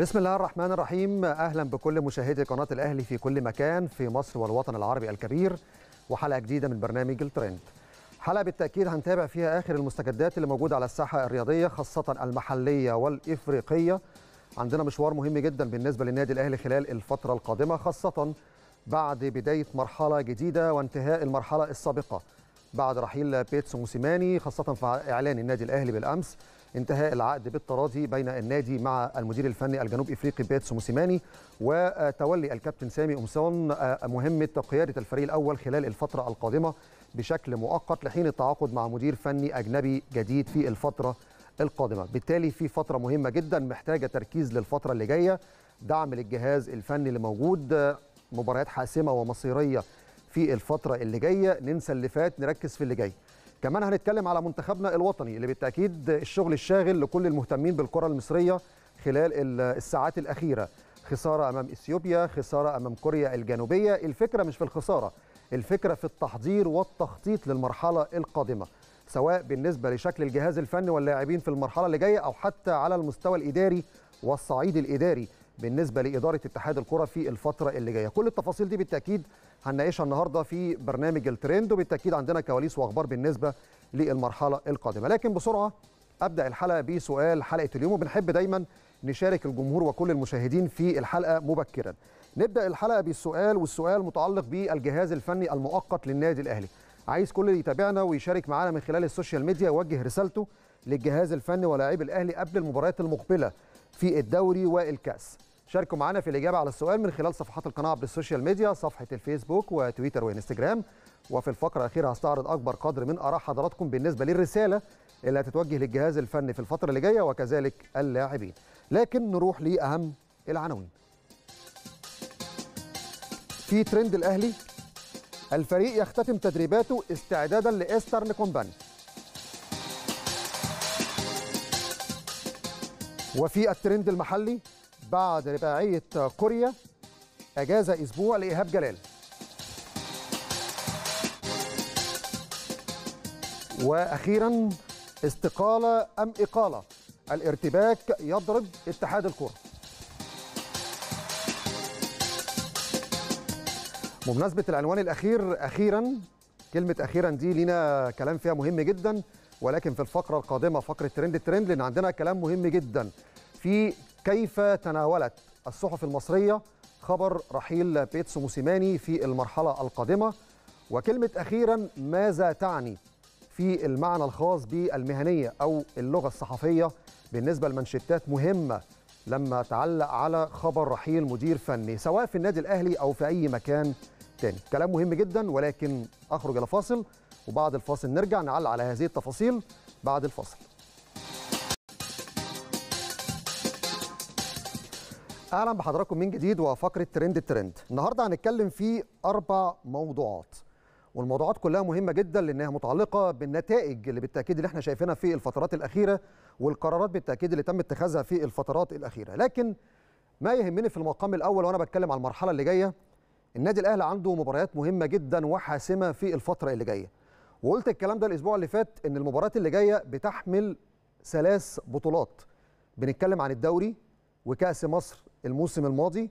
بسم الله الرحمن الرحيم اهلا بكل مشاهدي قناه الاهلي في كل مكان في مصر والوطن العربي الكبير وحلقه جديده من برنامج الترند حلقه بالتاكيد هنتابع فيها اخر المستجدات اللي موجوده على الساحه الرياضيه خاصه المحليه والافريقيه عندنا مشوار مهم جدا بالنسبه للنادي الاهلي خلال الفتره القادمه خاصه بعد بدايه مرحله جديده وانتهاء المرحله السابقه بعد رحيل بيتسو موسيماني خاصه في اعلان النادي الاهلي بالامس انتهاء العقد بالتراضي بين النادي مع المدير الفني الجنوب افريقي بيتسو موسيماني وتولي الكابتن سامي أمسون آه، مهمة قيادة الفريق الأول خلال الفترة القادمة بشكل مؤقت لحين التعاقد مع مدير فني أجنبي جديد في الفترة القادمة بالتالي في فترة مهمة جدا محتاجة تركيز للفترة اللي جاية دعم للجهاز الفني اللي موجود آه، مباريات حاسمة ومصيرية في الفترة اللي جاية ننسى اللي فات نركز في اللي جاي كمان هنتكلم على منتخبنا الوطني اللي بالتاكيد الشغل الشاغل لكل المهتمين بالكره المصريه خلال الساعات الاخيره خساره امام اثيوبيا خساره امام كوريا الجنوبيه الفكره مش في الخساره الفكره في التحضير والتخطيط للمرحله القادمه سواء بالنسبه لشكل الجهاز الفني واللاعبين في المرحله اللي جايه او حتى على المستوى الاداري والصعيد الاداري بالنسبه لاداره اتحاد الكره في الفتره اللي جايه كل التفاصيل دي بالتاكيد هنناقشها النهارده في برنامج الترند وبالتاكيد عندنا كواليس واخبار بالنسبه للمرحله القادمه لكن بسرعه ابدا الحلقه بسؤال حلقه اليوم وبنحب دايما نشارك الجمهور وكل المشاهدين في الحلقه مبكرا نبدا الحلقه بالسؤال والسؤال متعلق بالجهاز الفني المؤقت للنادي الاهلي عايز كل اللي يتابعنا ويشارك معانا من خلال السوشيال ميديا يوجه رسالته للجهاز الفني ولاعيب الاهلي قبل المباريات المقبله في الدوري والكاس شاركوا معنا في الإجابة على السؤال من خلال صفحات القناة بالسوشيال ميديا صفحة الفيسبوك وتويتر وإنستجرام وفي الفقرة الأخيرة هستعرض أكبر قدر من آراء حضراتكم بالنسبة للرسالة اللي هتتوجه للجهاز الفني في الفترة اللي جاية وكذلك اللاعبين لكن نروح لأهم العناوين في ترند الأهلي الفريق يختتم تدريباته استعدادا لإيسترن كومباني وفي الترند المحلي بعد رباعية كوريا أجازة أسبوع لإيهاب جلال وأخيرا استقالة أم إقالة الارتباك يضرب اتحاد الكرة بمناسبة العنوان الأخير أخيرا كلمة أخيرا دي لينا كلام فيها مهم جدا ولكن في الفقرة القادمة فقرة ترند الترند لأن عندنا كلام مهم جدا في كيف تناولت الصحف المصرية خبر رحيل بيتسو موسيماني في المرحلة القادمة وكلمة أخيرا ماذا تعني في المعنى الخاص بالمهنية أو اللغة الصحفية بالنسبة لمنشتات مهمة لما تعلق على خبر رحيل مدير فني سواء في النادي الأهلي أو في أي مكان تاني كلام مهم جدا ولكن أخرج إلى فاصل وبعد الفاصل نرجع نعلق على هذه التفاصيل بعد الفاصل اهلا بحضراتكم من جديد وفقره ترند الترند النهارده هنتكلم في اربع موضوعات والموضوعات كلها مهمه جدا لانها متعلقه بالنتائج اللي بالتاكيد اللي احنا شايفينها في الفترات الاخيره والقرارات بالتاكيد اللي تم اتخاذها في الفترات الاخيره لكن ما يهمني في المقام الاول وانا بتكلم على المرحله اللي جايه النادي الاهلي عنده مباريات مهمه جدا وحاسمه في الفتره اللي جايه وقلت الكلام ده الاسبوع اللي فات ان المباريات اللي جايه بتحمل ثلاث بطولات بنتكلم عن الدوري وكاس مصر الموسم الماضي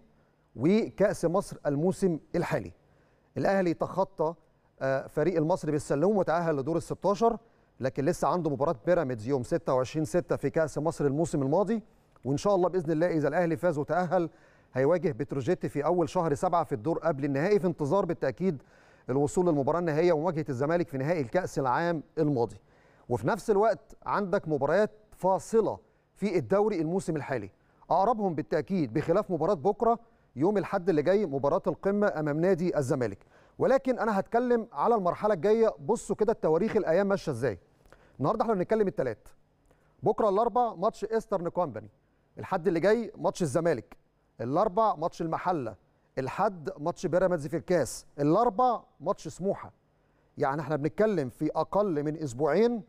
وكأس مصر الموسم الحالي الأهلي تخطى آه، فريق المصري بالسلوم وتأهل لدور ال 16 لكن لسه عنده مباراة بيراميدز يوم 26 6 في كأس مصر الموسم الماضي وإن شاء الله بإذن الله إذا الأهلي فاز وتأهل هيواجه بتروجيت في أول شهر سبعة في الدور قبل النهائي في انتظار بالتأكيد الوصول للمباراة النهائية ومواجهة الزمالك في نهائي الكأس العام الماضي وفي نفس الوقت عندك مباريات فاصلة في الدوري الموسم الحالي اقربهم بالتأكيد بخلاف مباراة بكرة يوم الحد اللي جاي مباراة القمة أمام نادي الزمالك ولكن أنا هتكلم على المرحلة الجاية بصوا كده التواريخ الأيام ماشية إزاي النهاردة احنا بنتكلم الثلاث بكرة الأربع ماتش إيسترن كومباني الحد اللي جاي ماتش الزمالك الأربع ماتش المحلة الحد ماتش بيراميدز في الكاس الأربع ماتش سموحة يعني احنا بنتكلم في أقل من أسبوعين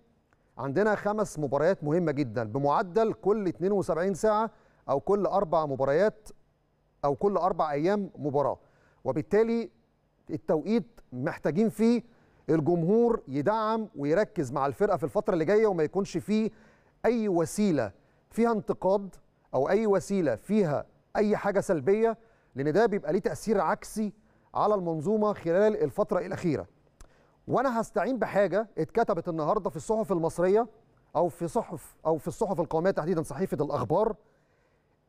عندنا خمس مباريات مهمة جدا بمعدل كل 72 ساعة او كل اربع مباريات او كل اربع ايام مباراه وبالتالي التوقيت محتاجين فيه الجمهور يدعم ويركز مع الفرقه في الفتره اللي جايه وما يكونش فيه اي وسيله فيها انتقاد او اي وسيله فيها اي حاجه سلبيه لان ده بيبقى ليه تاثير عكسي على المنظومه خلال الفتره الاخيره وانا هستعين بحاجه اتكتبت النهارده في الصحف المصريه او في صحف او في الصحف القوميه تحديدا صحيفه الاخبار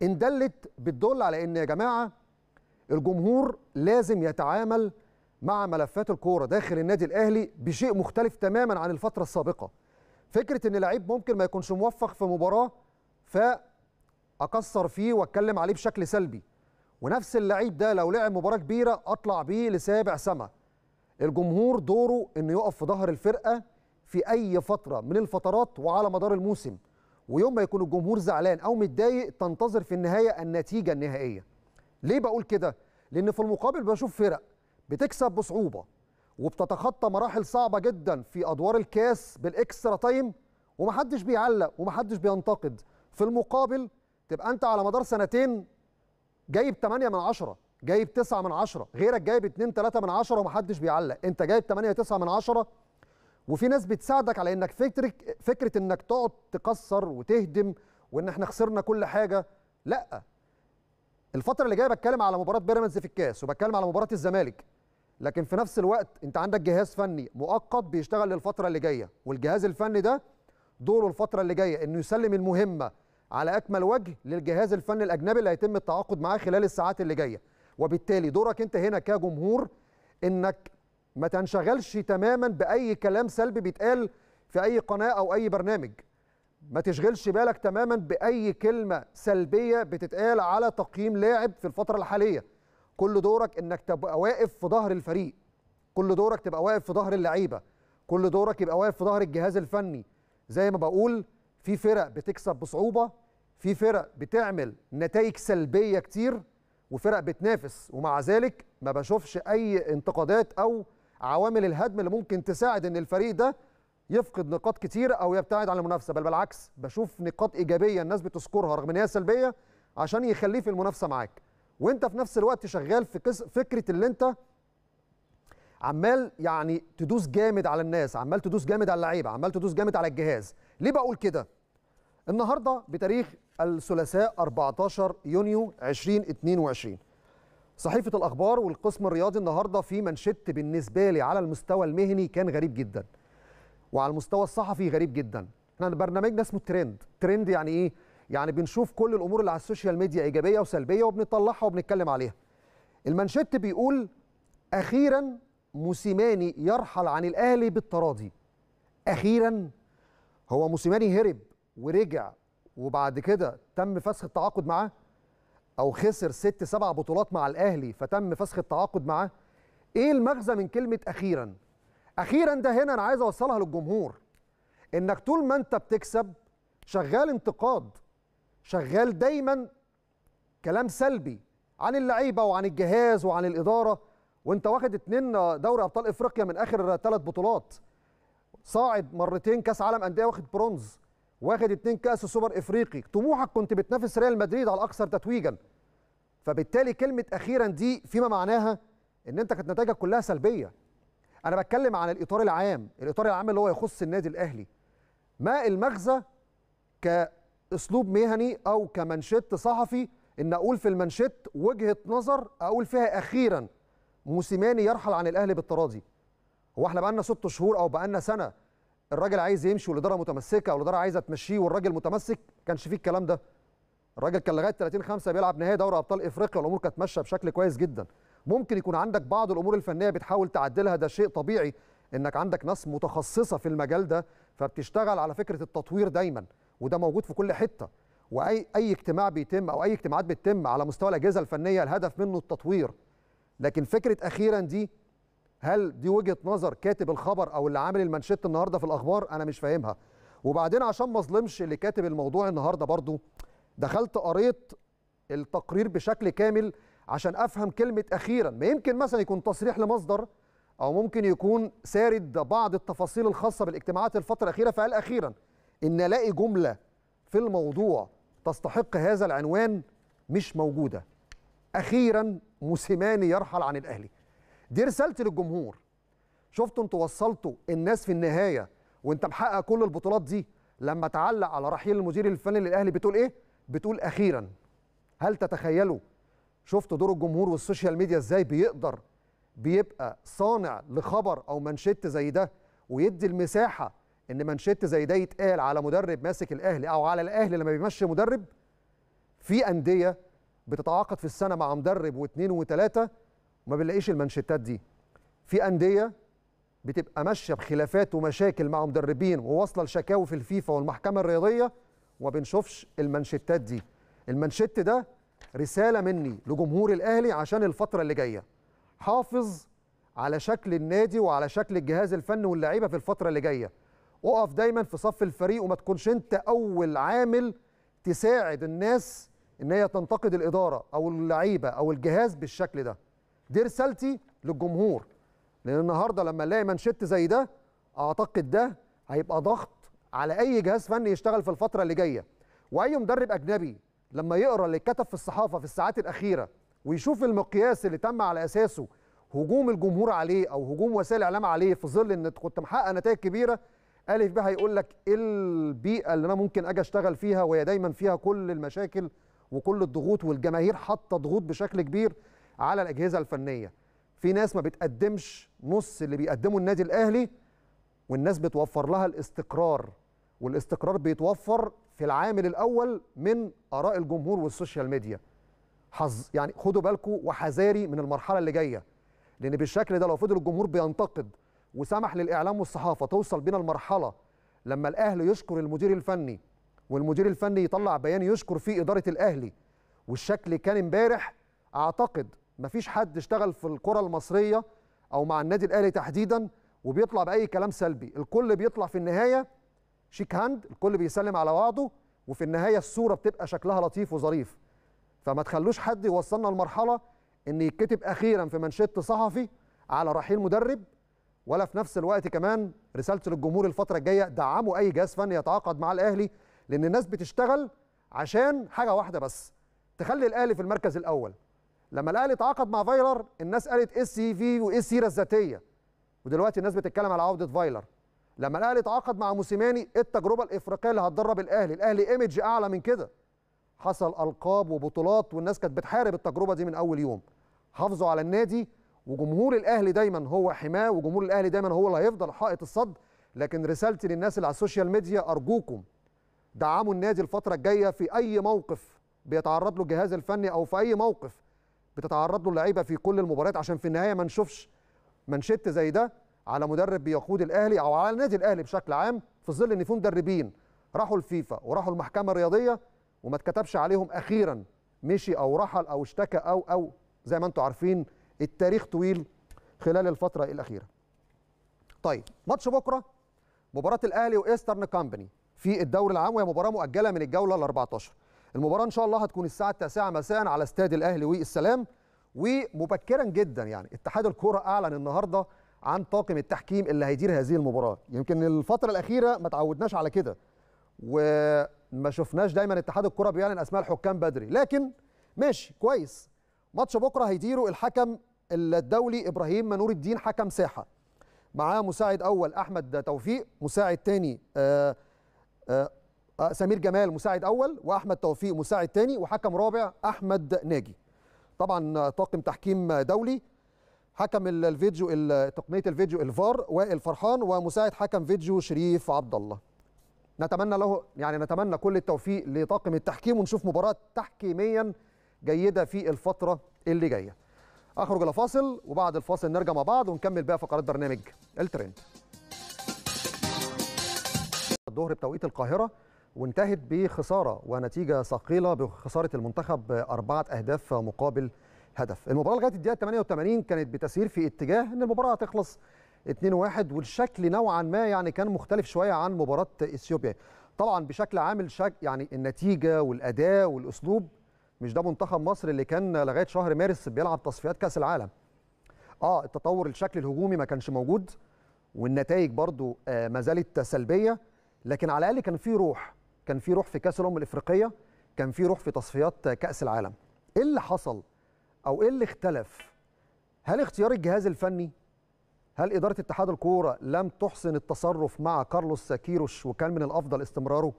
ان دلت بتدل على ان يا جماعه الجمهور لازم يتعامل مع ملفات الكوره داخل النادي الاهلي بشيء مختلف تماما عن الفتره السابقه فكره ان لعيب ممكن ما يكونش موفق في مباراه فاكسر فيه واتكلم عليه بشكل سلبي ونفس اللعيب ده لو لعب مباراه كبيره اطلع بيه لسابع سما الجمهور دوره انه يقف في ظهر الفرقه في اي فتره من الفترات وعلى مدار الموسم ويوم ما يكون الجمهور زعلان او متضايق تنتظر في النهايه النتيجه النهائيه ليه بقول كده لان في المقابل بشوف فرق بتكسب بصعوبه وبتتخطى مراحل صعبه جدا في ادوار الكاس بالاكسترا تايم ومحدش بيعلق ومحدش بينتقد في المقابل تبقى انت على مدار سنتين جايب 8 من 10 جايب 9 من 10 غيرك جايب 2 3 من 10 ومحدش بيعلق انت جايب 8 9 من 10 وفي ناس بتساعدك على انك فكرك فكره انك تقعد تكسر وتهدم وان احنا خسرنا كل حاجه لا الفتره اللي جايه بتكلم على مباراه بيراميدز في الكاس وبتكلم على مباراه الزمالك لكن في نفس الوقت انت عندك جهاز فني مؤقت بيشتغل للفتره اللي جايه والجهاز الفني ده دوره الفتره اللي جايه انه يسلم المهمه على اكمل وجه للجهاز الفني الاجنبي اللي هيتم التعاقد معاه خلال الساعات اللي جايه وبالتالي دورك انت هنا كجمهور انك ما تنشغلش تماما باي كلام سلبي بيتقال في اي قناه او اي برنامج ما تشغلش بالك تماما باي كلمه سلبيه بتتقال على تقييم لاعب في الفتره الحاليه كل دورك انك تبقى واقف في ظهر الفريق كل دورك تبقى واقف في ظهر اللعيبه كل دورك يبقى واقف في ظهر الجهاز الفني زي ما بقول في فرق بتكسب بصعوبه في فرق بتعمل نتائج سلبيه كتير وفرق بتنافس ومع ذلك ما بشوفش اي انتقادات او عوامل الهدم اللي ممكن تساعد ان الفريق ده يفقد نقاط كتير او يبتعد عن المنافسه بل بالعكس بشوف نقاط ايجابيه الناس بتذكرها رغم ان هي سلبيه عشان يخليه في المنافسه معاك وانت في نفس الوقت شغال في فكره اللي انت عمال يعني تدوس جامد على الناس عمال تدوس جامد على اللعيبه عمال تدوس جامد على الجهاز ليه بقول كده النهارده بتاريخ الثلاثاء 14 يونيو 2022 صحيفة الأخبار والقسم الرياضي النهاردة في منشد بالنسبة لي على المستوى المهني كان غريب جدا وعلى المستوى الصحفي غريب جدا احنا برنامجنا اسمه ترند ترند يعني ايه؟ يعني بنشوف كل الأمور اللي على السوشيال ميديا إيجابية وسلبية وبنطلعها وبنتكلم عليها المنشد بيقول أخيرا موسيماني يرحل عن الأهلي بالتراضي أخيرا هو موسيماني هرب ورجع وبعد كده تم فسخ التعاقد معاه او خسر ست سبع بطولات مع الاهلي فتم فسخ التعاقد معاه ايه المغزى من كلمه اخيرا اخيرا ده هنا انا عايز اوصلها للجمهور انك طول ما انت بتكسب شغال انتقاد شغال دايما كلام سلبي عن اللعيبه وعن الجهاز وعن الاداره وانت واخد اتنين دوري ابطال افريقيا من اخر ثلاث بطولات صاعد مرتين كاس عالم انديه واخد برونز واخد اتنين كاس سوبر افريقي طموحك كنت بتنافس ريال مدريد على الاكثر تتويجا فبالتالي كلمه اخيرا دي فيما معناها ان انت كانت نتائجك كلها سلبيه انا بتكلم عن الاطار العام الاطار العام اللي هو يخص النادي الاهلي ما المغزى كاسلوب مهني او كمنشط صحفي ان اقول في المنشط وجهه نظر اقول فيها اخيرا موسيماني يرحل عن الاهلي بالتراضي هو احنا بقالنا ست شهور او بقالنا سنه الراجل عايز يمشي والاداره متمسكه او الاداره عايزه تمشيه والراجل متمسك كانش فيه الكلام ده الراجل كان لغايه 30 5 بيلعب نهائي دوري ابطال افريقيا والامور كانت ماشيه بشكل كويس جدا ممكن يكون عندك بعض الامور الفنيه بتحاول تعدلها ده شيء طبيعي انك عندك ناس متخصصه في المجال ده فبتشتغل على فكره التطوير دايما وده موجود في كل حته واي اي اجتماع بيتم او اي اجتماعات بتتم على مستوى الاجهزه الفنيه الهدف منه التطوير لكن فكره اخيرا دي هل دي وجهه نظر كاتب الخبر او اللي عامل المانشيت النهارده في الاخبار انا مش فاهمها وبعدين عشان ما اظلمش اللي كاتب الموضوع النهارده برضو دخلت قريت التقرير بشكل كامل عشان افهم كلمه اخيرا ما يمكن مثلا يكون تصريح لمصدر او ممكن يكون سارد بعض التفاصيل الخاصه بالاجتماعات الفتره الاخيره فقال اخيرا ان الاقي جمله في الموضوع تستحق هذا العنوان مش موجوده اخيرا موسيماني يرحل عن الاهلي دي رسالتي للجمهور شفتوا انتوا وصلتوا الناس في النهايه وانت محقق كل البطولات دي لما تعلق على رحيل المدير الفني للاهلي بتقول ايه؟ بتقول اخيرا هل تتخيلوا شفتوا دور الجمهور والسوشيال ميديا ازاي بيقدر بيبقى صانع لخبر او منشيت زي ده ويدي المساحه ان منشيت زي ده يتقال على مدرب ماسك الاهلي او على الاهلي لما بيمشي مدرب في انديه بتتعاقد في السنه مع مدرب واثنين وثلاثه وما بنلاقيش المانشيتات دي في انديه بتبقى ماشيه بخلافات ومشاكل مع مدربين وواصله لشكاوي في الفيفا والمحكمه الرياضيه وما بنشوفش المانشيتات دي المانشيت ده رساله مني لجمهور الاهلي عشان الفتره اللي جايه حافظ على شكل النادي وعلى شكل الجهاز الفني واللعيبه في الفتره اللي جايه اقف دايما في صف الفريق وما تكونش انت اول عامل تساعد الناس ان هي تنتقد الاداره او اللعيبه او الجهاز بالشكل ده دي رسالتي للجمهور لان النهارده لما نلاقي منشط زي ده اعتقد ده هيبقى ضغط على اي جهاز فني يشتغل في الفتره اللي جايه واي مدرب اجنبي لما يقرا اللي اتكتب في الصحافه في الساعات الاخيره ويشوف المقياس اللي تم على اساسه هجوم الجمهور عليه او هجوم وسائل الاعلام عليه في ظل ان كنت محقق نتائج كبيره الف ب هيقول لك ايه البيئه اللي انا ممكن اجي اشتغل فيها وهي دايما فيها كل المشاكل وكل الضغوط والجماهير حاطه ضغوط بشكل كبير على الاجهزه الفنيه في ناس ما بتقدمش نص اللي بيقدمه النادي الاهلي والناس بتوفر لها الاستقرار والاستقرار بيتوفر في العامل الاول من اراء الجمهور والسوشيال ميديا حظ يعني خدوا بالكم وحذاري من المرحله اللي جايه لان بالشكل ده لو فضل الجمهور بينتقد وسمح للاعلام والصحافه توصل بينا المرحله لما الاهلي يشكر المدير الفني والمدير الفني يطلع بيان يشكر فيه اداره الاهلي والشكل كان امبارح اعتقد مفيش حد اشتغل في الكره المصريه او مع النادي الاهلي تحديدا وبيطلع باي كلام سلبي الكل بيطلع في النهايه شيك هاند الكل بيسلم على بعضه وفي النهايه الصوره بتبقى شكلها لطيف وظريف فما تخلوش حد يوصلنا لمرحله ان يتكتب اخيرا في منشط صحفي على رحيل مدرب ولا في نفس الوقت كمان رسالتي للجمهور الفتره الجايه دعموا اي جهاز فني يتعاقد مع الاهلي لان الناس بتشتغل عشان حاجه واحده بس تخلي الاهلي في المركز الاول لما الاهلي تعاقد مع فايلر الناس قالت ايه السي في وايه السيره الذاتيه ودلوقتي الناس بتتكلم على عوده فايلر لما الاهلي تعاقد مع موسيماني إيه التجربه الافريقيه اللي هتدرب الاهلي الاهلي ايمج اعلى من كده حصل القاب وبطولات والناس كانت بتحارب التجربه دي من اول يوم حافظوا على النادي وجمهور الاهلي دايما هو حماه وجمهور الاهلي دايما هو اللي هيفضل حائط الصد لكن رسالتي للناس اللي على السوشيال ميديا ارجوكم دعموا النادي الفتره الجايه في اي موقف بيتعرض له الجهاز الفني او في اي موقف بتتعرض له اللعيبه في كل المباريات عشان في النهايه ما نشوفش منشت زي ده على مدرب بيقود الاهلي او على النادي الاهلي بشكل عام في ظل ان في مدربين راحوا الفيفا وراحوا المحكمه الرياضيه وما اتكتبش عليهم اخيرا مشي او رحل او اشتكى او او زي ما انتم عارفين التاريخ طويل خلال الفتره الاخيره. طيب ماتش بكره مباراه الاهلي وايسترن كامباني في الدوري العام وهي مباراه مؤجله من الجوله ال 14 المباراه ان شاء الله هتكون الساعه 9 مساء على استاد الاهلي والسلام ومبكرا جدا يعني اتحاد الكره اعلن النهارده عن طاقم التحكيم اللي هيدير هذه المباراه يمكن الفتره الاخيره ما تعودناش على كده وما شفناش دايما اتحاد الكره بيعلن اسماء الحكام بدري لكن ماشي كويس ماتش بكره هيديره الحكم الدولي ابراهيم منور الدين حكم ساحه معاه مساعد اول احمد توفيق مساعد تاني آه، آه، آه، سمير جمال مساعد اول واحمد توفيق مساعد ثاني وحكم رابع احمد ناجي طبعا طاقم تحكيم دولي حكم الفيديو تقنيه الفيديو الفار وائل فرحان ومساعد حكم فيديو شريف عبد الله نتمنى له يعني نتمنى كل التوفيق لطاقم التحكيم ونشوف مباراه تحكيميا جيده في الفتره اللي جايه اخرج الى فاصل وبعد الفاصل نرجع مع بعض ونكمل بقى فقرات برنامج الترند الظهر بتوقيت القاهره وانتهت بخسارة ونتيجة ثقيلة بخسارة المنتخب أربعة أهداف مقابل هدف المباراة لغاية الدقيقة 88 كانت بتسير في اتجاه أن المباراة هتخلص 2-1 والشكل نوعا ما يعني كان مختلف شوية عن مباراة إثيوبيا طبعا بشكل عام شك يعني النتيجة والأداء والأسلوب مش ده منتخب مصر اللي كان لغاية شهر مارس بيلعب تصفيات كأس العالم اه التطور الشكل الهجومي ما كانش موجود والنتائج برضو آه ما زالت سلبية لكن على الأقل كان في روح كان في روح في كاس الامم الافريقيه كان في روح في تصفيات كاس العالم ايه اللي حصل او ايه اللي اختلف هل اختيار الجهاز الفني هل اداره اتحاد الكوره لم تحسن التصرف مع كارلوس كيروش وكان من الافضل استمراره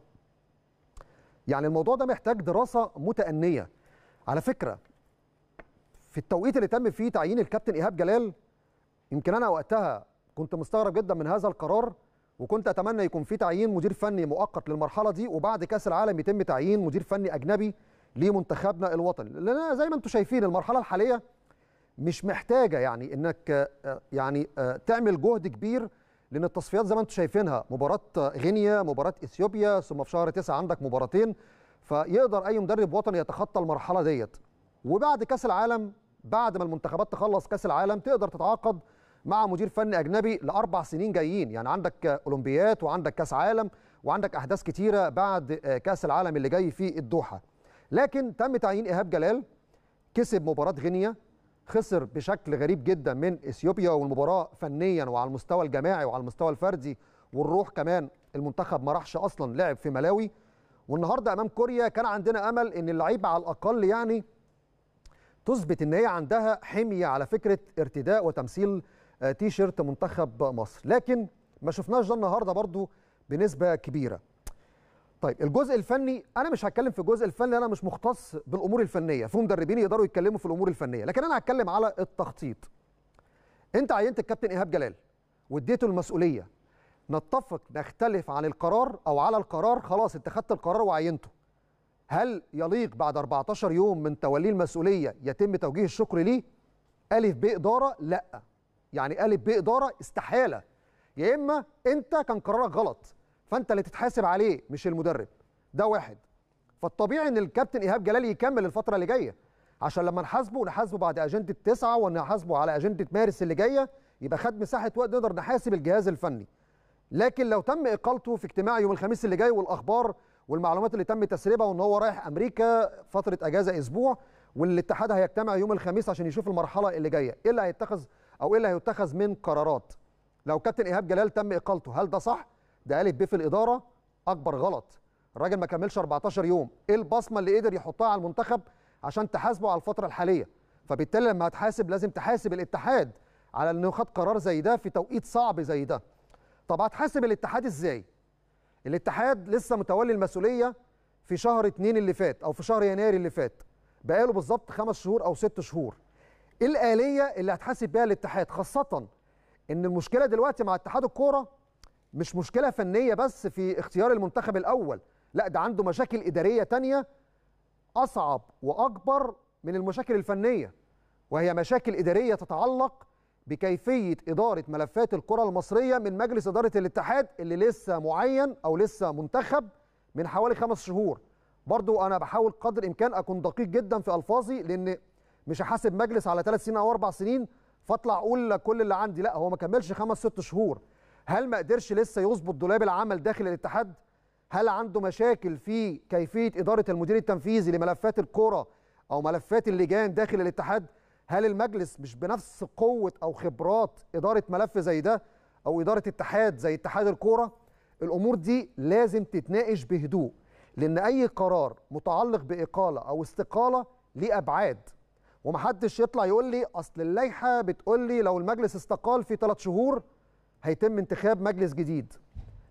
يعني الموضوع ده محتاج دراسه متأنيه على فكره في التوقيت اللي تم فيه تعيين الكابتن ايهاب جلال يمكن انا وقتها كنت مستغرب جدا من هذا القرار وكنت اتمنى يكون في تعيين مدير فني مؤقت للمرحله دي وبعد كاس العالم يتم تعيين مدير فني اجنبي لمنتخبنا الوطني لان زي ما انتم شايفين المرحله الحاليه مش محتاجه يعني انك آه، يعني آه، تعمل جهد كبير لان التصفيات زي ما انتم شايفينها مباراه غينيا مباراه اثيوبيا ثم في شهر 9 عندك مباراتين فيقدر اي مدرب وطني يتخطى المرحله ديت وبعد كاس العالم بعد ما المنتخبات تخلص كاس العالم تقدر تتعاقد مع مدير فني اجنبي لاربع سنين جايين يعني عندك اولمبيات وعندك كاس عالم وعندك احداث كتيره بعد كاس العالم اللي جاي في الدوحه لكن تم تعيين ايهاب جلال كسب مباراه غينيا خسر بشكل غريب جدا من اثيوبيا والمباراه فنيا وعلى المستوى الجماعي وعلى المستوى الفردي والروح كمان المنتخب ما راحش اصلا لعب في ملاوي والنهارده امام كوريا كان عندنا امل ان اللعيبه على الاقل يعني تثبت ان هي عندها حميه على فكره ارتداء وتمثيل آه، تي شيرت منتخب مصر لكن ما شفناش ده النهارده برضو بنسبه كبيره طيب الجزء الفني انا مش هتكلم في الجزء الفني انا مش مختص بالامور الفنيه في مدربين يقدروا يتكلموا في الامور الفنيه لكن انا هتكلم على التخطيط انت عينت الكابتن ايهاب جلال واديته المسؤوليه نتفق نختلف عن القرار او على القرار خلاص انت خدت القرار وعينته هل يليق بعد 14 يوم من توليه المسؤوليه يتم توجيه الشكر ليه الف ب اداره لا يعني قالب باداره استحاله يا اما انت كان قرارك غلط فانت اللي تتحاسب عليه مش المدرب ده واحد فالطبيعي ان الكابتن ايهاب جلال يكمل الفتره اللي جايه عشان لما نحاسبه نحاسبه بعد اجنده تسعه ونحاسبه على اجنده مارس اللي جايه يبقى خد مساحه وقت نقدر نحاسب الجهاز الفني لكن لو تم اقالته في اجتماع يوم الخميس اللي جاي والاخبار والمعلومات اللي تم تسريبها وان هو رايح امريكا فتره اجازه اسبوع والاتحاد هيجتمع يوم الخميس عشان يشوف المرحله اللي جايه ايه اللي هيتخذ او ايه اللي هيتخذ من قرارات لو كابتن ايهاب جلال تم اقالته هل ده صح ده قالت بيه في الاداره اكبر غلط الراجل ما كملش 14 يوم ايه البصمه اللي قدر يحطها على المنتخب عشان تحاسبه على الفتره الحاليه فبالتالي لما هتحاسب لازم تحاسب الاتحاد على انه خد قرار زي ده في توقيت صعب زي ده طب هتحاسب الاتحاد ازاي الاتحاد لسه متولي المسؤوليه في شهر اتنين اللي فات او في شهر يناير اللي فات بقاله بالظبط خمس شهور او ست شهور ايه الاليه اللي هتحاسب بيها الاتحاد خاصه ان المشكله دلوقتي مع اتحاد الكوره مش مشكله فنيه بس في اختيار المنتخب الاول لا ده عنده مشاكل اداريه تانية اصعب واكبر من المشاكل الفنيه وهي مشاكل اداريه تتعلق بكيفيه اداره ملفات الكره المصريه من مجلس اداره الاتحاد اللي لسه معين او لسه منتخب من حوالي خمس شهور برضو انا بحاول قدر الامكان اكون دقيق جدا في الفاظي لان مش هحاسب مجلس على ثلاث سنين او اربع سنين فاطلع اقول كل اللي عندي لا هو ما كملش خمس ست شهور هل ما قدرش لسه يظبط دولاب العمل داخل الاتحاد هل عنده مشاكل في كيفيه اداره المدير التنفيذي لملفات الكره او ملفات اللجان داخل الاتحاد هل المجلس مش بنفس قوه او خبرات اداره ملف زي ده او اداره اتحاد زي اتحاد الكوره الامور دي لازم تتناقش بهدوء لان اي قرار متعلق باقاله او استقاله ليه ابعاد ومحدش يطلع يقول لي اصل اللائحه بتقول لي لو المجلس استقال في ثلاث شهور هيتم انتخاب مجلس جديد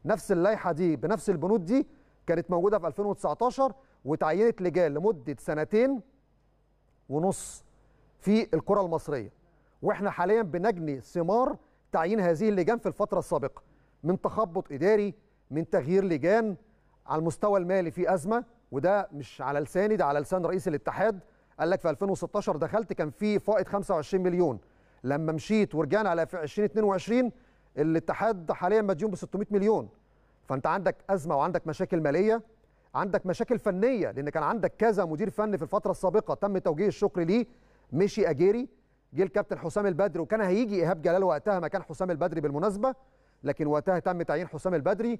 نفس اللائحه دي بنفس البنود دي كانت موجوده في 2019 وتعينت لجان لمده سنتين ونص في الكره المصريه واحنا حاليا بنجني ثمار تعيين هذه اللجان في الفتره السابقه من تخبط اداري من تغيير لجان على المستوى المالي في ازمه وده مش على لساني ده على لسان رئيس الاتحاد قال لك في 2016 دخلت كان في فائض 25 مليون لما مشيت ورجعنا على في 2022 الاتحاد حاليا مديون ب 600 مليون فانت عندك ازمه وعندك مشاكل ماليه عندك مشاكل فنيه لان كان عندك كذا مدير فني في الفتره السابقه تم توجيه الشكر ليه مشي اجيري جه الكابتن حسام البدري وكان هيجي ايهاب جلال وقتها مكان حسام البدري بالمناسبه لكن وقتها تم تعيين حسام البدري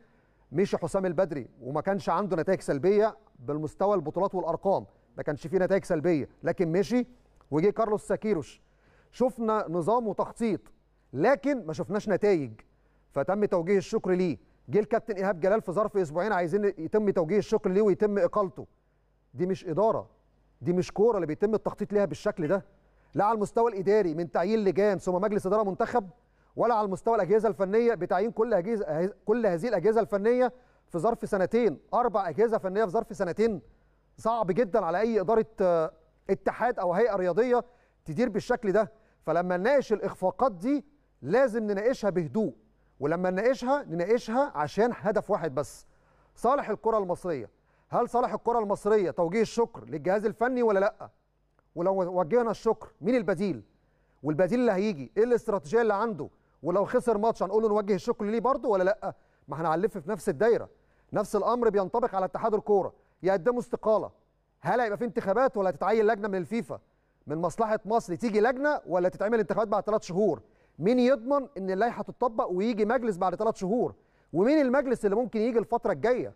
مشي حسام البدري وما كانش عنده نتائج سلبيه بالمستوى البطولات والارقام ما كانش فيه نتائج سلبيه لكن مشي وجه كارلوس ساكيروش شفنا نظام وتخطيط لكن ما شفناش نتائج فتم توجيه الشكر ليه جه الكابتن ايهاب جلال في ظرف اسبوعين عايزين يتم توجيه الشكر ليه ويتم اقالته دي مش اداره دي مش كوره اللي بيتم التخطيط ليها بالشكل ده لا على المستوى الاداري من تعيين لجان ثم مجلس اداره منتخب ولا على المستوى الاجهزه الفنيه بتعيين كل أجهزة كل هذه الاجهزه الفنيه في ظرف سنتين اربع اجهزه فنيه في ظرف سنتين صعب جدا على اي اداره آه، اتحاد او هيئه رياضيه تدير بالشكل ده فلما نناقش الاخفاقات دي لازم نناقشها بهدوء ولما نناقشها نناقشها عشان هدف واحد بس صالح الكره المصريه هل صالح الكره المصريه توجيه الشكر للجهاز الفني ولا لا ولو وجهنا الشكر مين البديل والبديل اللي هيجي ايه الاستراتيجيه اللي عنده ولو خسر ماتش هنقول له نوجه الشكر ليه برضه ولا لا ما هنلف في نفس الدايره نفس الامر بينطبق على اتحاد الكوره يقدموا استقاله هل هيبقى في انتخابات ولا تتعين لجنه من الفيفا من مصلحه مصر تيجي لجنه ولا تتعمل انتخابات بعد ثلاث شهور مين يضمن ان اللائحه تطبق ويجي مجلس بعد ثلاث شهور ومين المجلس اللي ممكن يجي الفتره الجايه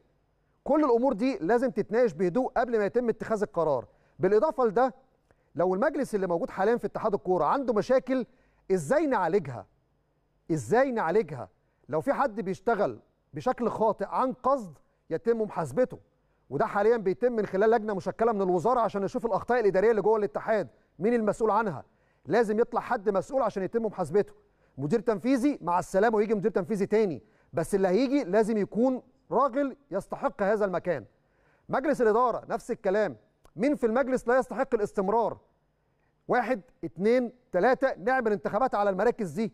كل الامور دي لازم تتناقش بهدوء قبل ما يتم اتخاذ القرار بالاضافه لده لو المجلس اللي موجود حاليا في اتحاد الكوره عنده مشاكل ازاي نعالجها ازاي نعالجها لو في حد بيشتغل بشكل خاطئ عن قصد يتم محاسبته وده حاليا بيتم من خلال لجنه مشكله من الوزاره عشان نشوف الاخطاء الاداريه اللي جوه الاتحاد مين المسؤول عنها لازم يطلع حد مسؤول عشان يتم محاسبته مدير تنفيذي مع السلامه ويجي مدير تنفيذي تاني بس اللي هيجي لازم يكون راجل يستحق هذا المكان مجلس الاداره نفس الكلام مين في المجلس لا يستحق الاستمرار واحد اتنين تلاتة نعمل انتخابات على المراكز دي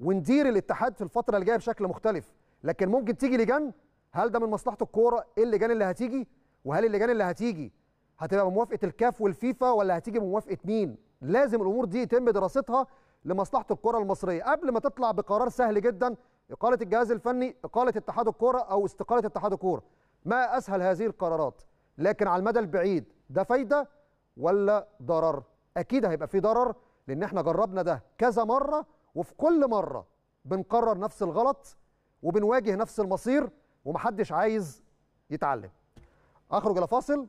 وندير الاتحاد في الفترة اللي جاية بشكل مختلف لكن ممكن تيجي لجان هل ده من مصلحه الكوره ايه اللجان اللي هتيجي وهل اللجان اللي هتيجي هتبقى بموافقه الكاف والفيفا ولا هتيجي بموافقه مين لازم الامور دي يتم دراستها لمصلحه الكره المصريه قبل ما تطلع بقرار سهل جدا اقاله الجهاز الفني اقاله اتحاد الكوره او استقاله اتحاد الكوره ما اسهل هذه القرارات لكن على المدى البعيد ده فايده ولا ضرر اكيد هيبقى في ضرر لان احنا جربنا ده كذا مره وفي كل مره بنقرر نفس الغلط وبنواجه نفس المصير ومحدش عايز يتعلم اخرج الى فاصل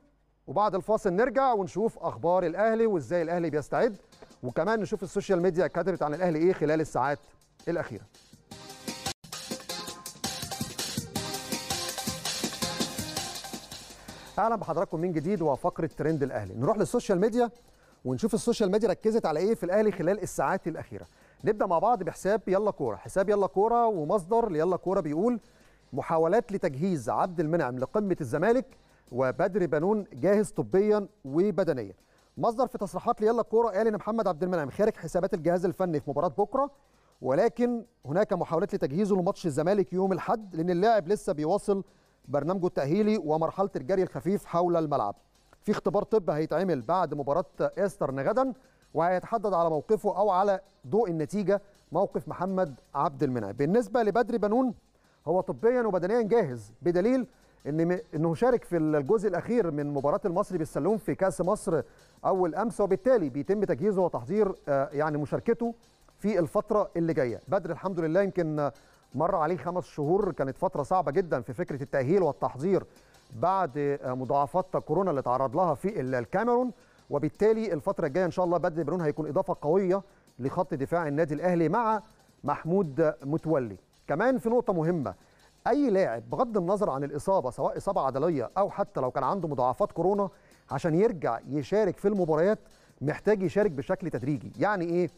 وبعد الفاصل نرجع ونشوف اخبار الاهلي وازاي الاهلي بيستعد وكمان نشوف السوشيال ميديا كتبت عن الاهلي ايه خلال الساعات الاخيره اهلا بحضراتكم من جديد وفقره ترند الاهلي نروح للسوشيال ميديا ونشوف السوشيال ميديا ركزت على ايه في الاهلي خلال الساعات الاخيره نبدا مع بعض بحساب يلا كوره حساب يلا كوره ومصدر ليلا كوره بيقول محاولات لتجهيز عبد المنعم لقمه الزمالك وبدر بنون جاهز طبيا وبدنيا مصدر في تصريحات ليلا الكوره قال ان محمد عبد المنعم خارج حسابات الجهاز الفني في مباراه بكره ولكن هناك محاولات لتجهيزه لماتش الزمالك يوم الاحد لان اللاعب لسه بيواصل برنامجه التاهيلي ومرحله الجري الخفيف حول الملعب في اختبار طب هيتعمل بعد مباراه ايسترن غدا وهيتحدد على موقفه او على ضوء النتيجه موقف محمد عبد المنعم بالنسبه لبدر بنون هو طبيا وبدنيا جاهز بدليل ان انه شارك في الجزء الاخير من مباراه المصري بالسلوم في كاس مصر اول امس وبالتالي بيتم تجهيزه وتحضير آه، يعني مشاركته في الفتره اللي جايه بدر الحمد لله يمكن مر عليه خمس شهور كانت فتره صعبه جدا في فكره التاهيل والتحضير بعد آه، مضاعفات كورونا اللي تعرض لها في الكاميرون وبالتالي الفتره الجايه ان شاء الله بدر برون هيكون اضافه قويه لخط دفاع النادي الاهلي مع محمود متولي كمان في نقطه مهمه اي لاعب بغض النظر عن الاصابه سواء اصابه عضليه او حتى لو كان عنده مضاعفات كورونا عشان يرجع يشارك في المباريات محتاج يشارك بشكل تدريجي يعني ايه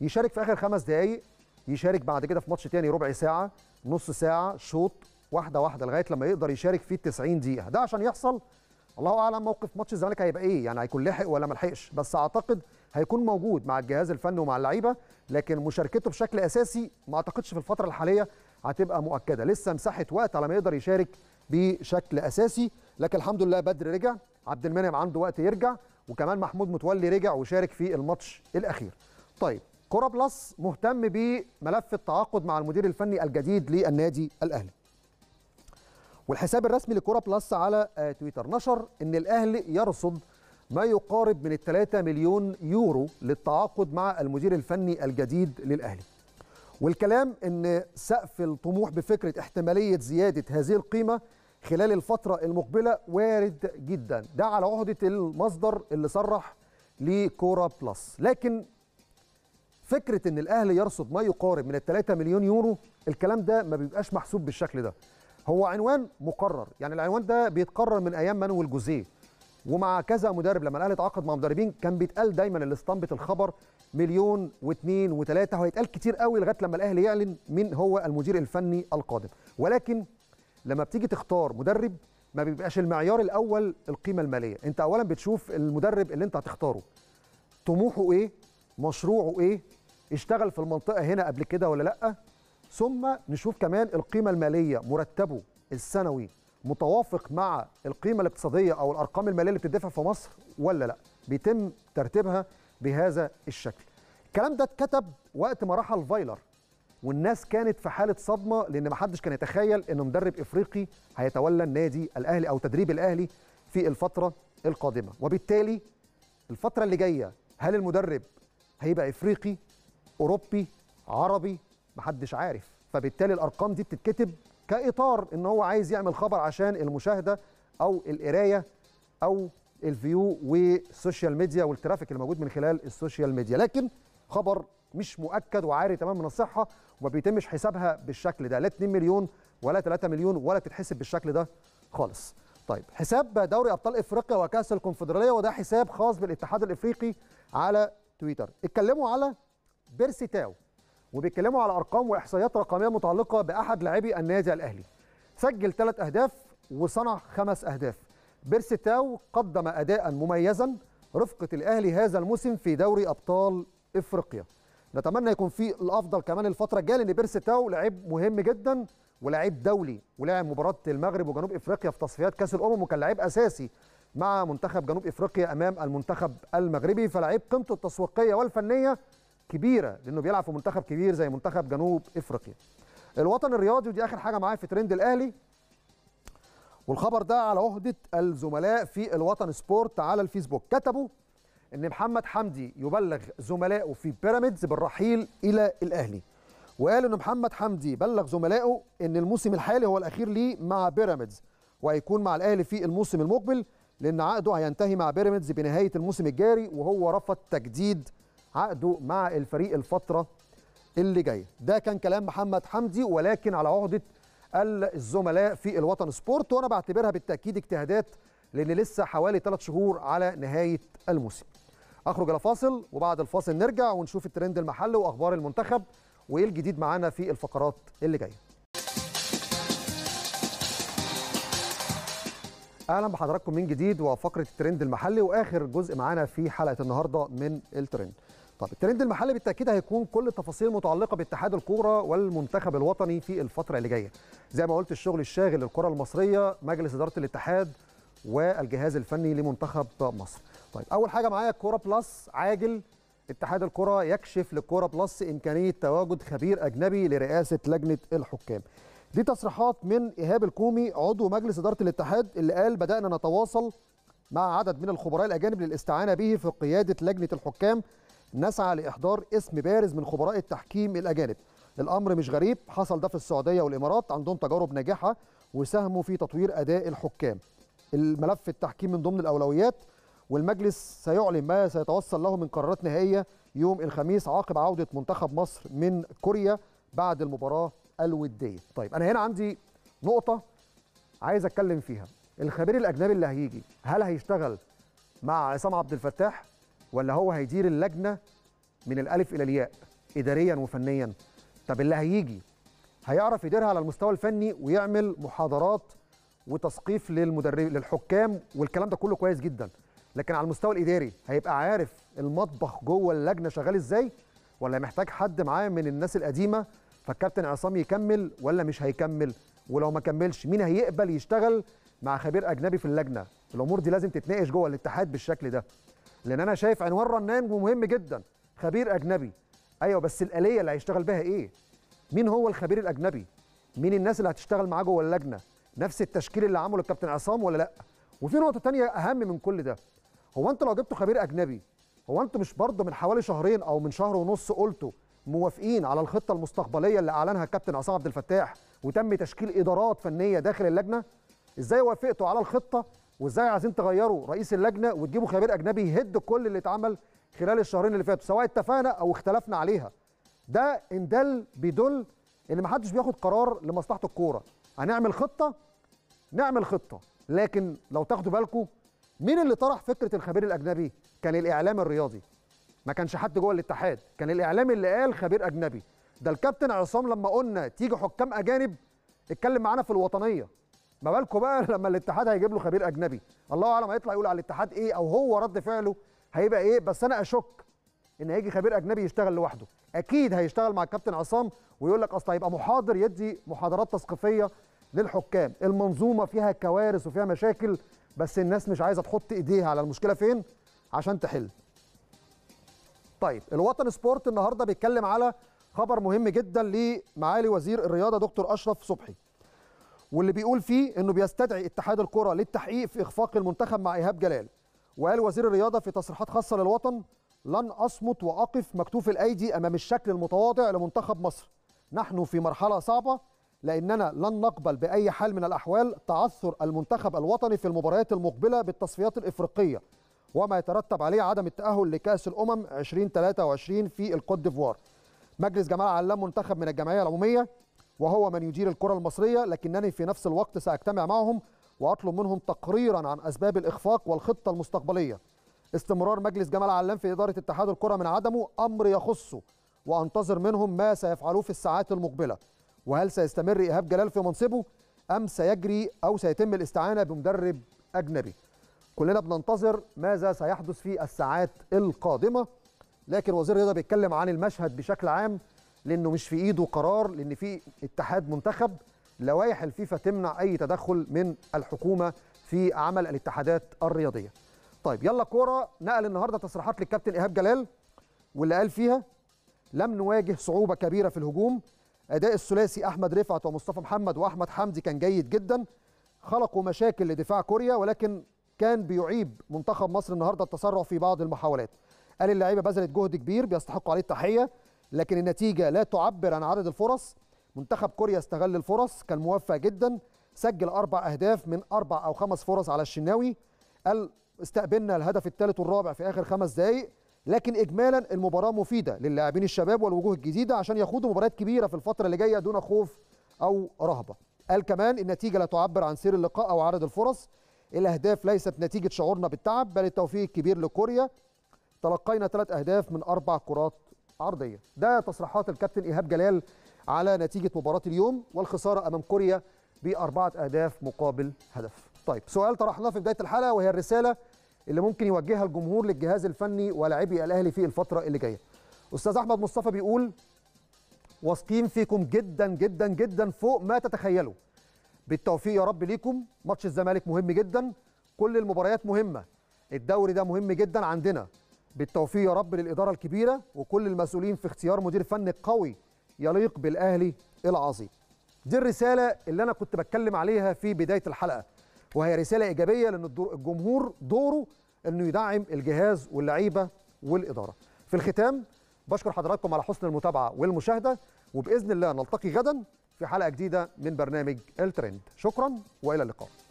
يشارك في اخر خمس دقائق يشارك بعد كده في ماتش تاني ربع ساعه نص ساعه شوط واحده واحده لغايه لما يقدر يشارك في 90 دقيقه ده عشان يحصل الله اعلم موقف ماتش الزمالك هيبقى ايه يعني هيكون لحق ولا ما لحقش بس اعتقد هيكون موجود مع الجهاز الفني ومع اللعيبه لكن مشاركته بشكل اساسي ما اعتقدش في الفتره الحاليه هتبقى مؤكده لسه مساحه وقت على ما يقدر يشارك بشكل اساسي لكن الحمد لله بدر رجع عبد المنعم عنده وقت يرجع وكمان محمود متولي رجع وشارك في الماتش الاخير طيب كوره بلس مهتم بملف التعاقد مع المدير الفني الجديد للنادي الاهلي والحساب الرسمي لكوره بلس على آه، تويتر نشر ان الاهلي يرصد ما يقارب من 3 مليون يورو للتعاقد مع المدير الفني الجديد للأهلي والكلام أن سقف الطموح بفكرة احتمالية زيادة هذه القيمة خلال الفترة المقبلة وارد جدا ده على عهدة المصدر اللي صرح لكورا بلس لكن فكرة أن الأهلي يرصد ما يقارب من الثلاثة مليون يورو الكلام ده ما بيبقاش محسوب بالشكل ده هو عنوان مقرر يعني العنوان ده بيتقرر من أيام مانويل جوزيه ومع كذا مدرب لما الاهلي اتعاقد مع مدربين كان بيتقال دايما الاسطمبه الخبر مليون واثنين وثلاثه وهيتقال كتير قوي لغايه لما الاهلي يعلن مين هو المدير الفني القادم ولكن لما بتيجي تختار مدرب ما بيبقاش المعيار الاول القيمه الماليه انت اولا بتشوف المدرب اللي انت هتختاره طموحه ايه مشروعه ايه اشتغل في المنطقه هنا قبل كده ولا لا ثم نشوف كمان القيمه الماليه مرتبه السنوي متوافق مع القيمه الاقتصاديه او الارقام الماليه اللي بتدفع في مصر ولا لا بيتم ترتيبها بهذا الشكل الكلام ده اتكتب وقت ما رحل فايلر والناس كانت في حاله صدمه لان ما حدش كان يتخيل ان مدرب افريقي هيتولى النادي الاهلي او تدريب الاهلي في الفتره القادمه وبالتالي الفتره اللي جايه هل المدرب هيبقى افريقي اوروبي عربي محدش عارف فبالتالي الارقام دي بتتكتب كاطار ان هو عايز يعمل خبر عشان المشاهده او القرايه او الفيو والسوشيال ميديا والترافيك اللي موجود من خلال السوشيال ميديا لكن خبر مش مؤكد وعاري تمام من الصحه وما بيتمش حسابها بالشكل ده لا 2 مليون ولا 3 مليون ولا تتحسب بالشكل ده خالص طيب حساب دوري ابطال افريقيا وكاس الكونفدراليه وده حساب خاص بالاتحاد الافريقي على تويتر اتكلموا على بيرسي تاو وبيتكلموا على ارقام واحصائيات رقميه متعلقه باحد لاعبي النادي الاهلي سجل ثلاث اهداف وصنع خمس اهداف بيرستاو قدم اداء مميزا رفقه الاهلي هذا الموسم في دوري ابطال افريقيا نتمنى يكون في الافضل كمان الفتره الجايه لان بيرستاو لعيب مهم جدا ولاعيب دولي ولعب مباراه المغرب وجنوب افريقيا في تصفيات كاس الامم وكان لعيب اساسي مع منتخب جنوب افريقيا امام المنتخب المغربي فلعيب قيمته التسويقيه والفنيه كبيره لانه بيلعب في منتخب كبير زي منتخب جنوب افريقيا الوطن الرياضي ودي اخر حاجه معايا في ترند الاهلي والخبر ده على عهده الزملاء في الوطن سبورت على الفيسبوك كتبوا ان محمد حمدي يبلغ زملائه في بيراميدز بالرحيل الى الاهلي وقال ان محمد حمدي بلغ زملائه ان الموسم الحالي هو الاخير ليه مع بيراميدز وهيكون مع الاهلي في الموسم المقبل لان عقده هينتهي مع بيراميدز بنهايه الموسم الجاري وهو رفض تجديد عقده مع الفريق الفتره اللي جايه ده كان كلام محمد حمدي ولكن على عهده الزملاء في الوطن سبورت وانا بعتبرها بالتاكيد اجتهادات لان لسه حوالي 3 شهور على نهايه الموسم اخرج الى فاصل وبعد الفاصل نرجع ونشوف الترند المحلي واخبار المنتخب وايه الجديد معانا في الفقرات اللي جايه اهلا بحضراتكم من جديد وفقره الترند المحلي واخر جزء معانا في حلقه النهارده من الترند طب الترند المحلي بالتاكيد هيكون كل التفاصيل المتعلقه باتحاد الكوره والمنتخب الوطني في الفتره اللي جايه زي ما قلت الشغل الشاغل للكره المصريه مجلس اداره الاتحاد والجهاز الفني لمنتخب مصر طيب اول حاجه معايا كوره بلس عاجل اتحاد الكره يكشف لكوره بلس امكانيه تواجد خبير اجنبي لرئاسه لجنه الحكام دي تصريحات من ايهاب الكومي عضو مجلس اداره الاتحاد اللي قال بدانا نتواصل مع عدد من الخبراء الاجانب للاستعانه به في قياده لجنه الحكام نسعى لإحضار اسم بارز من خبراء التحكيم الأجانب الأمر مش غريب حصل ده في السعودية والإمارات عندهم تجارب ناجحة وساهموا في تطوير أداء الحكام الملف التحكيم من ضمن الأولويات والمجلس سيعلن ما سيتوصل له من قرارات نهائية يوم الخميس عقب عودة منتخب مصر من كوريا بعد المباراة الودية طيب أنا هنا عندي نقطة عايز أتكلم فيها الخبير الأجنبي اللي هيجي هل هيشتغل مع عصام عبد الفتاح ولا هو هيدير اللجنه من الالف الى الياء اداريا وفنيا طب اللي هيجي هيعرف يديرها على المستوى الفني ويعمل محاضرات وتثقيف للمدرب للحكام والكلام ده كله كويس جدا لكن على المستوى الاداري هيبقى عارف المطبخ جوه اللجنه شغال ازاي ولا محتاج حد معاه من الناس القديمه فالكابتن عصام يكمل ولا مش هيكمل ولو ما كملش مين هيقبل يشتغل مع خبير اجنبي في اللجنه الامور دي لازم تتناقش جوه الاتحاد بالشكل ده لان انا شايف عنوان رنان مهم جدا خبير اجنبي ايوه بس الاليه اللي هيشتغل بها ايه مين هو الخبير الاجنبي مين الناس اللي هتشتغل معاه جوه اللجنه نفس التشكيل اللي عمله الكابتن عصام ولا لا وفي نقطه تانية اهم من كل ده هو انتوا لو جبتوا خبير اجنبي هو انتوا مش برضه من حوالي شهرين او من شهر ونص قلتوا موافقين على الخطه المستقبليه اللي اعلنها الكابتن عصام عبد الفتاح وتم تشكيل ادارات فنيه داخل اللجنه ازاي وافقتوا على الخطه وازاي عايزين تغيروا رئيس اللجنه وتجيبوا خبير اجنبي يهد كل اللي اتعمل خلال الشهرين اللي فاتوا سواء اتفقنا او اختلفنا عليها ده ان دل بيدل ان محدش بياخد قرار لمصلحه الكوره هنعمل خطه نعمل خطه لكن لو تاخدوا بالكم مين اللي طرح فكره الخبير الاجنبي كان الاعلام الرياضي ما كانش حد جوه الاتحاد كان الاعلام اللي قال خبير اجنبي ده الكابتن عصام لما قلنا تيجي حكام اجانب اتكلم معانا في الوطنيه ما بالكم بقى لما الاتحاد هيجيب له خبير اجنبي الله اعلم هيطلع يقول على الاتحاد ايه او هو رد فعله هيبقى ايه بس انا اشك ان هيجي خبير اجنبي يشتغل لوحده اكيد هيشتغل مع الكابتن عصام ويقول لك اصل هيبقى محاضر يدي محاضرات تثقيفيه للحكام المنظومه فيها كوارث وفيها مشاكل بس الناس مش عايزه تحط ايديها على المشكله فين عشان تحل طيب الوطن سبورت النهارده بيتكلم على خبر مهم جدا لمعالي وزير الرياضه دكتور اشرف صبحي واللي بيقول فيه انه بيستدعي اتحاد الكره للتحقيق في اخفاق المنتخب مع ايهاب جلال وقال وزير الرياضه في تصريحات خاصه للوطن لن اصمت واقف مكتوف الايدي امام الشكل المتواضع لمنتخب مصر نحن في مرحله صعبه لاننا لن نقبل باي حال من الاحوال تعثر المنتخب الوطني في المباريات المقبله بالتصفيات الافريقيه وما يترتب عليه عدم التاهل لكاس الامم 2023 في الكوت ديفوار مجلس جمال علام منتخب من الجمعيه العموميه وهو من يدير الكرة المصرية لكنني في نفس الوقت سأجتمع معهم وأطلب منهم تقريرا عن أسباب الإخفاق والخطة المستقبلية استمرار مجلس جمال علام في إدارة اتحاد الكرة من عدمه أمر يخصه وأنتظر منهم ما سيفعلوه في الساعات المقبلة وهل سيستمر إيهاب جلال في منصبه أم سيجري أو سيتم الاستعانة بمدرب أجنبي كلنا بننتظر ماذا سيحدث في الساعات القادمة لكن وزير الرياضة بيتكلم عن المشهد بشكل عام لانه مش في ايده قرار لان في اتحاد منتخب لوائح الفيفا تمنع اي تدخل من الحكومه في عمل الاتحادات الرياضيه. طيب يلا كوره نقل النهارده تصريحات للكابتن ايهاب جلال واللي قال فيها لم نواجه صعوبه كبيره في الهجوم اداء الثلاثي احمد رفعت ومصطفى محمد واحمد حمدي كان جيد جدا خلقوا مشاكل لدفاع كوريا ولكن كان بيعيب منتخب مصر النهارده التسرع في بعض المحاولات قال اللعيبه بذلت جهد كبير بيستحقوا عليه التحيه لكن النتيجة لا تعبر عن عدد الفرص منتخب كوريا استغل الفرص كان موفق جدا سجل أربع أهداف من أربع أو خمس فرص على الشناوي قال استقبلنا الهدف الثالث والرابع في آخر خمس دقايق لكن إجمالا المباراة مفيدة للاعبين الشباب والوجوه الجديدة عشان يخوضوا مباريات كبيرة في الفترة اللي جاية دون خوف أو رهبة قال كمان النتيجة لا تعبر عن سير اللقاء أو عدد الفرص الأهداف ليست نتيجة شعورنا بالتعب بل التوفيق الكبير لكوريا تلقينا ثلاث أهداف من أربع كرات عرضيه ده تصريحات الكابتن ايهاب جلال على نتيجه مباراه اليوم والخساره امام كوريا باربعه اهداف مقابل هدف طيب سؤال طرحناه في بدايه الحلقه وهي الرساله اللي ممكن يوجهها الجمهور للجهاز الفني ولاعبي الاهلي في الفتره اللي جايه استاذ احمد مصطفى بيقول واثقين فيكم جدا جدا جدا فوق ما تتخيلوا بالتوفيق يا رب ليكم ماتش الزمالك مهم جدا كل المباريات مهمه الدوري ده مهم جدا عندنا بالتوفيق يا رب للإدارة الكبيرة وكل المسؤولين في اختيار مدير فني قوي يليق بالأهلي العظيم دي الرسالة اللي أنا كنت بتكلم عليها في بداية الحلقة وهي رسالة إيجابية لأن الجمهور دوره أنه يدعم الجهاز واللعيبة والإدارة في الختام بشكر حضراتكم على حسن المتابعة والمشاهدة وبإذن الله نلتقي غدا في حلقة جديدة من برنامج الترند شكرا وإلى اللقاء